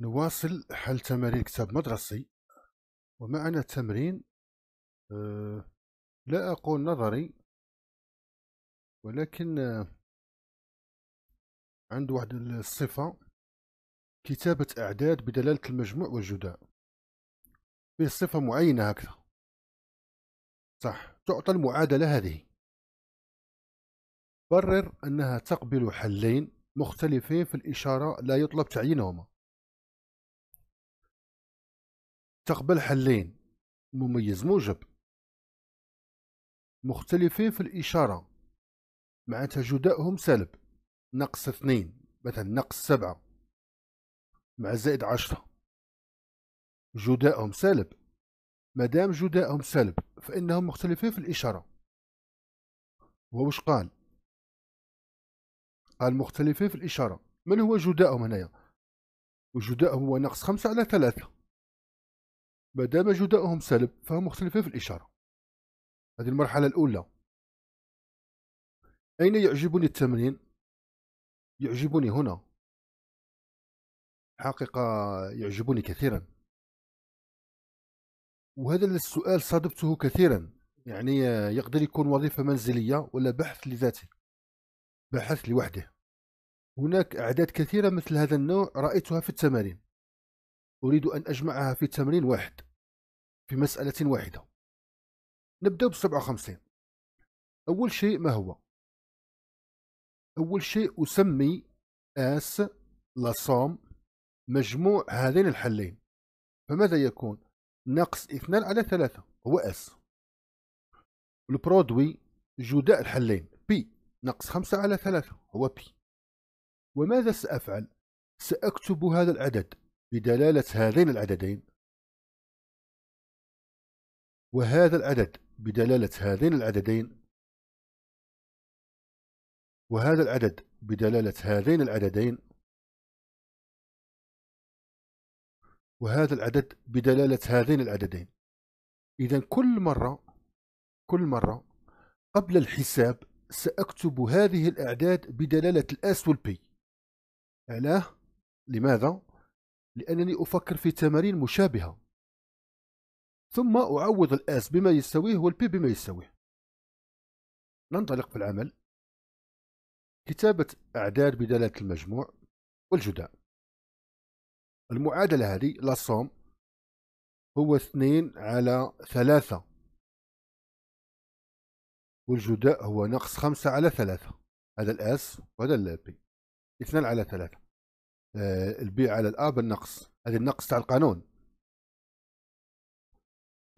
نواصل حل تمارين كتاب مدرسي ومعنا تمرين آه، لا أقول نظري ولكن آه، عند واحد الصفة كتابة أعداد بدلالة المجموع والجداء فيه صفة معينة هكذا صح تعطى المعادلة هذه برر أنها تقبل حلين مختلفين في الإشارة لا يطلب تعيينهما تقبل حلين مميز موجب مختلفين في الإشارة مع جدائهم سالب نقص اثنين مثلا نقص سبعة مع زائد عشرة جدائهم سالب مادام جدائهم سالب فإنهم مختلفين في الإشارة واش قال قال مختلفين في الإشارة من هو جدائهم هنايا وجدائهم هو نقص خمسة على ثلاثة ما دام جدائهم سلب فهم مختلفين في الإشارة هذه المرحلة الأولى أين يعجبني التمرين؟ يعجبني هنا حقيقة يعجبني كثيرا وهذا السؤال صادفته كثيرا يعني يقدر يكون وظيفة منزلية ولا بحث لذاته بحث لوحده هناك أعداد كثيرة مثل هذا النوع رأيتها في التمارين أريد أن أجمعها في تمرين واحد في مسألة واحدة نبدأ بسبعة وخمسين أول شيء ما هو؟ أول شيء أسمي آس لصام مجموع هذين الحلين فماذا يكون؟ ناقص اثنان على ثلاثة هو اس البرودوي جداء الحلين بي ناقص خمسة على ثلاثة هو بي وماذا سأفعل؟ سأكتب هذا العدد بدلالة هذين العددين وهذا العدد بدلالة هذين العددين وهذا العدد بدلالة هذين العددين وهذا العدد بدلالة هذين العددين إذا كل مرة كل مرة قبل الحساب سأكتب هذه الأعداد بدلالة الأس والبي علاه؟ لماذا؟ لأنني أفكر في تمارين مشابهة ثم أعوض الآس بما يستويه والبي بما يستويه ننطلق في العمل كتابة أعداد بدلالة المجموع والجداء المعادلة هذه لاصوم هو اثنين على ثلاثة والجداء هو نقص خمسة على ثلاثة هذا الأس وهذا البي اثنان على ثلاثة آه، البيع على الآب النقص هذا النقص تاع القانون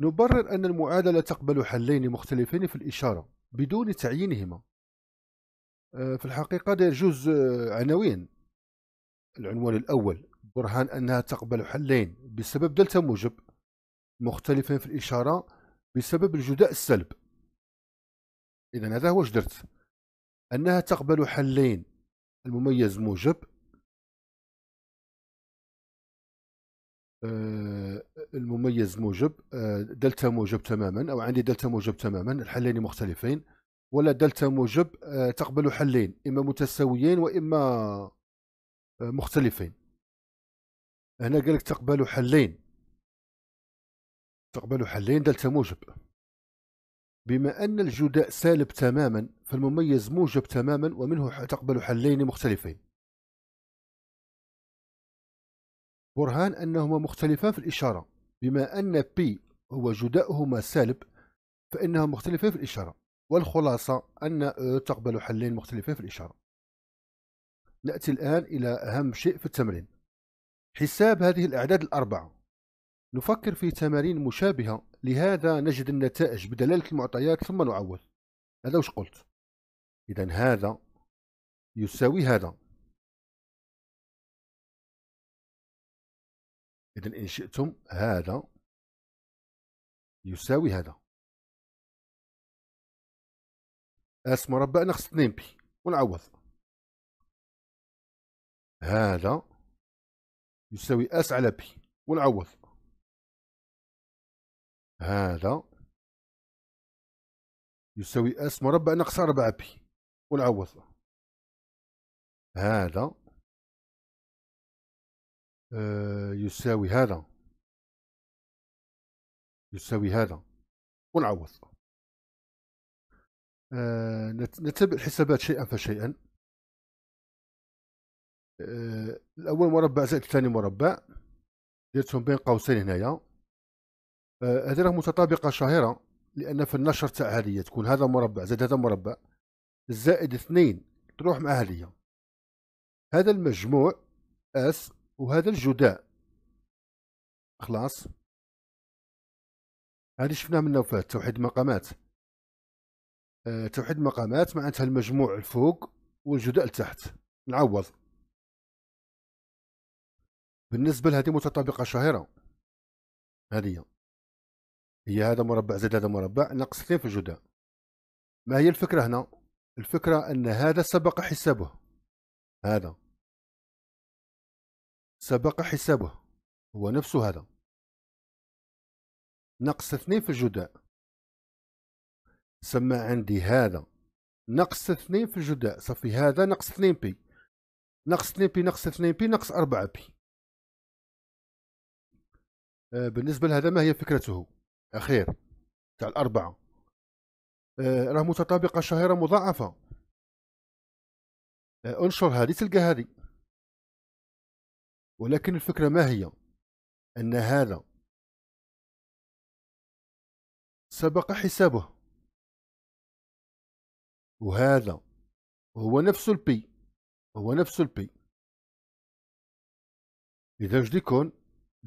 نبرر أن المعادلة تقبل حلين مختلفين في الإشارة بدون تعيينهما آه، في الحقيقة يجوز آه، عناوين العنوان الأول برهان أنها تقبل حلين بسبب دلتا موجب مختلفين في الإشارة بسبب الجداء السلب إذا هذا هو درت أنها تقبل حلين المميز موجب آه، المميز موجب آه، دلتا موجب تماما او عندي دلتا موجب تماما الحلين مختلفين ولا دلتا موجب آه، تقبل حلين اما متساويين واما مختلفين هنا قال لك تقبل حلين تقبل حلين دلتا موجب بما ان الجداء سالب تماما فالمميز موجب تماما ومنه تقبل حلين مختلفين برهان أنهما مختلفان في الإشارة بما أن بي هو جداؤهما سالب فإنها مختلفة في الإشارة والخلاصة أن تقبل حلين مختلفين في الإشارة نأتي الآن إلى أهم شيء في التمرين حساب هذه الأعداد الأربعة نفكر في تمارين مشابهة لهذا نجد النتائج بدلالة المعطيات ثم نعوض هذا وش قلت إذا هذا يساوي هذا إذا إن شئتم هذا يساوي هذا اس مربع ناقص 2 بي ونعوض هذا يساوي اس على بي ونعوض هذا يساوي اس مربع ناقص 4 بي ونعوض هذا آه، يساوي هذا يساوي هذا ونعوض آه، نتبع الحسابات شيئا فشيئا آه، الاول مربع زائد الثاني مربع درتهم بين قوسين هنايا هذه راه متطابقه شهيره لان في النشر تاع هذه تكون هذا مربع زائد هذا مربع زائد اثنين تروح مع هذه هذا المجموع اس وهذا الجداء خلاص هذه شفنا من نوفات توحيد المقامات آه، توحيد المقامات معناتها المجموع الفوق والجداء لتحت نعوض بالنسبة لهذه متطابقة شهيرة هذه هي هذا مربع زائد هذا مربع ناقص اثنين في الجداء ما هي الفكرة هنا الفكرة أن هذا سبق حسابه هذا سبق حسابه هو نفس هذا نقص اثنين في الجداء سمى عندي هذا نقص اثنين في الجداء صافي هذا نقص اثنين بي نقص اثنين بي نقص اثنين بي نقص أربعة بي آه بالنسبة لهذا ما هي فكرته أخير تاع الأربعة آه راه متطابقة شهيرة مضاعفة آه انشر هذه تلقى هذه ولكن الفكرة ما هي أن هذا سبق حسابه وهذا هو نفس البي هو نفس البي إذا وش يكون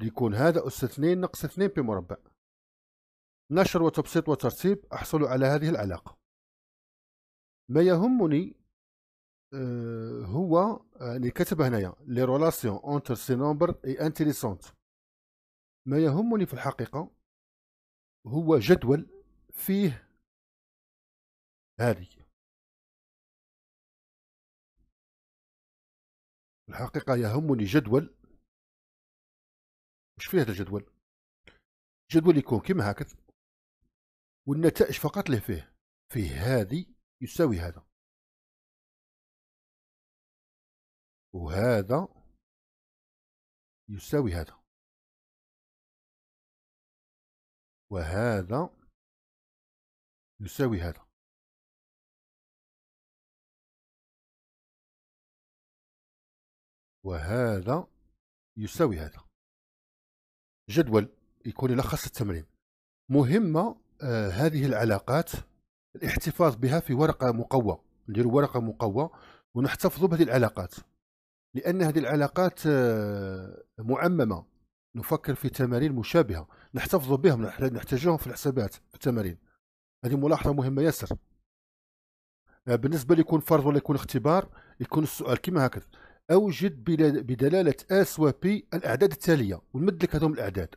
يكون هذا أس اثنين ناقص اثنين بي مربع نشر وتبسيط وترتيب أحصل على هذه العلاقة ما يهمني آه، هو يعني كتب هنايا لي رولاسيون اونتر سي نومبر اي انتريسونت ما يهمني في الحقيقه هو جدول فيه هذه الحقيقة يهمني جدول واش فيه هذا الجدول جدول يكون كما هكذا والنتائج فقط اللي فيه فيه هذه يساوي هذا وهذا يساوي هذا وهذا يساوي هذا وهذا يساوي هذا جدول يكون يلخص التمرين مهمة آه هذه العلاقات الاحتفاظ بها في ورقة مقوى ندير ورقة مقوى ونحتفظ بهذه العلاقات لأن هذه العلاقات آه، معممة نفكر في تمارين مشابهة نحتفظ بهم نحتاجهم في الحسابات في التمارين هذه ملاحظة مهمة ياسر آه، بالنسبة ليكون فرض ولا يكون اختبار يكون السؤال كما هكذا أوجد بدلالة و بي الأعداد التالية ونمد لك هذوم الأعداد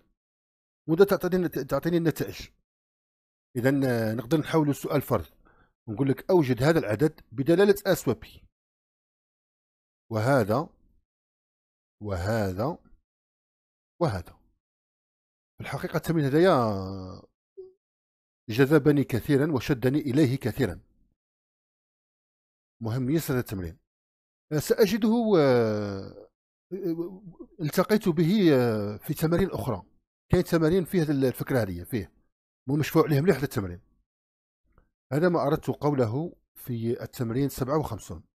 وده تعطيني تعطيني النتائج إذا آه، نقدر نحول السؤال فرض ونقول لك أوجد هذا العدد بدلالة و بي وهذا وهذا وهذا في الحقيقة التمرين هذايا جذبني كثيرا وشدني إليه كثيرا مهم يسر التمرين سأجده التقيت به في تمارين أخرى كاين تمارين فيه الفكرة هذه فيه ومشفوع لهم مليح التمرين هذا ما أردت قوله في التمرين 57